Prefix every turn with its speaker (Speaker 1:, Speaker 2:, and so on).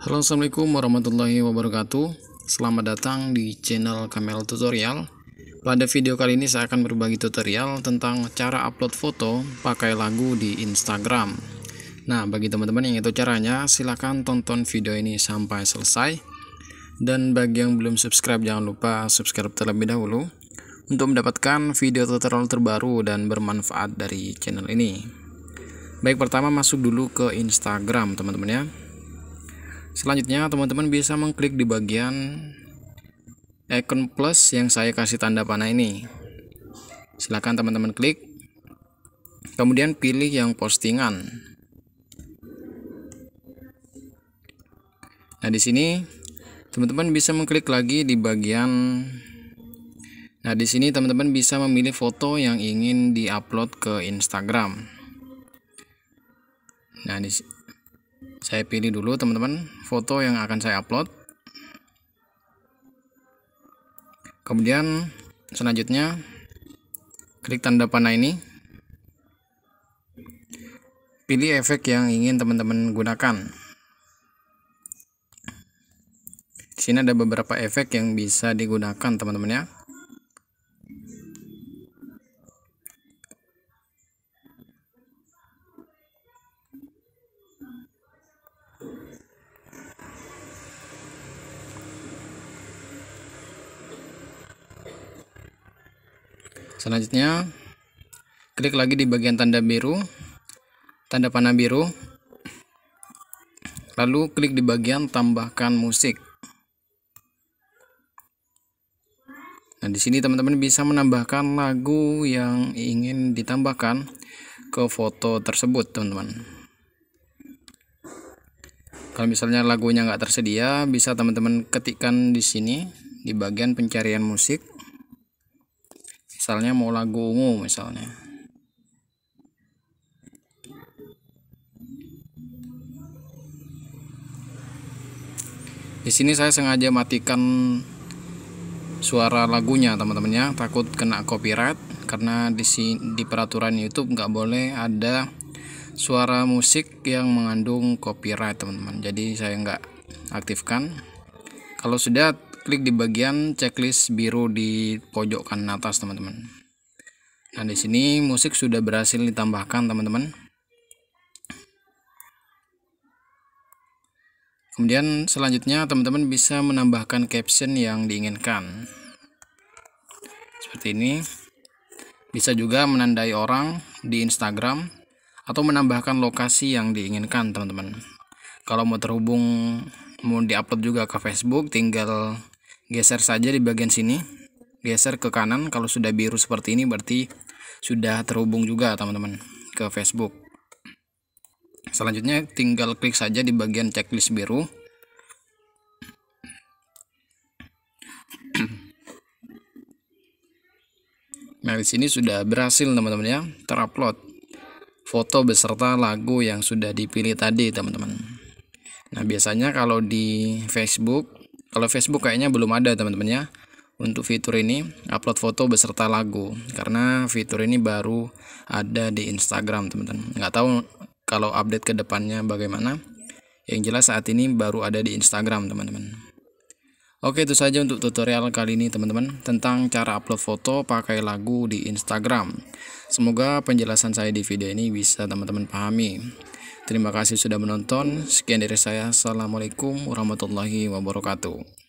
Speaker 1: Halo assalamualaikum warahmatullahi wabarakatuh Selamat datang di channel Kamel Tutorial Pada video kali ini saya akan berbagi tutorial tentang cara upload foto pakai lagu di Instagram Nah bagi teman-teman yang itu caranya silahkan tonton video ini sampai selesai Dan bagi yang belum subscribe jangan lupa subscribe terlebih dahulu Untuk mendapatkan video tutorial terbaru dan bermanfaat dari channel ini Baik pertama masuk dulu ke Instagram teman-teman ya Selanjutnya, teman-teman bisa mengklik di bagian icon plus yang saya kasih tanda panah ini. silakan teman-teman klik. Kemudian pilih yang postingan. Nah, di sini teman-teman bisa mengklik lagi di bagian Nah, di sini teman-teman bisa memilih foto yang ingin di upload ke Instagram. Nah, di saya pilih dulu teman-teman foto yang akan saya upload kemudian selanjutnya klik tanda panah ini pilih efek yang ingin teman-teman gunakan di sini ada beberapa efek yang bisa digunakan teman-teman ya Selanjutnya, klik lagi di bagian tanda biru, tanda panah biru, lalu klik di bagian tambahkan musik. Nah, di sini teman-teman bisa menambahkan lagu yang ingin ditambahkan ke foto tersebut, teman-teman. Kalau misalnya lagunya nggak tersedia, bisa teman-teman ketikkan di sini di bagian pencarian musik misalnya mau lagu ungu misalnya di sini saya sengaja matikan suara lagunya teman-temannya takut kena copyright karena di di peraturan YouTube nggak boleh ada suara musik yang mengandung copyright teman-teman jadi saya nggak aktifkan kalau sudah klik di bagian checklist biru di pojok kanan atas teman-teman nah di sini musik sudah berhasil ditambahkan teman-teman kemudian selanjutnya teman-teman bisa menambahkan caption yang diinginkan seperti ini bisa juga menandai orang di Instagram atau menambahkan lokasi yang diinginkan teman-teman kalau mau terhubung mau diupload juga ke Facebook tinggal geser saja di bagian sini geser ke kanan kalau sudah biru seperti ini berarti sudah terhubung juga teman-teman ke Facebook selanjutnya tinggal klik saja di bagian checklist biru nah di sini sudah berhasil teman-teman ya terupload foto beserta lagu yang sudah dipilih tadi teman-teman nah biasanya kalau di Facebook kalau Facebook kayaknya belum ada teman-teman ya untuk fitur ini upload foto beserta lagu karena fitur ini baru ada di Instagram teman-teman nggak tahu kalau update ke depannya bagaimana yang jelas saat ini baru ada di Instagram teman-teman Oke itu saja untuk tutorial kali ini teman-teman tentang cara upload foto pakai lagu di Instagram Semoga penjelasan saya di video ini bisa teman-teman pahami Terima kasih sudah menonton. Sekian dari saya. Assalamualaikum warahmatullahi wabarakatuh.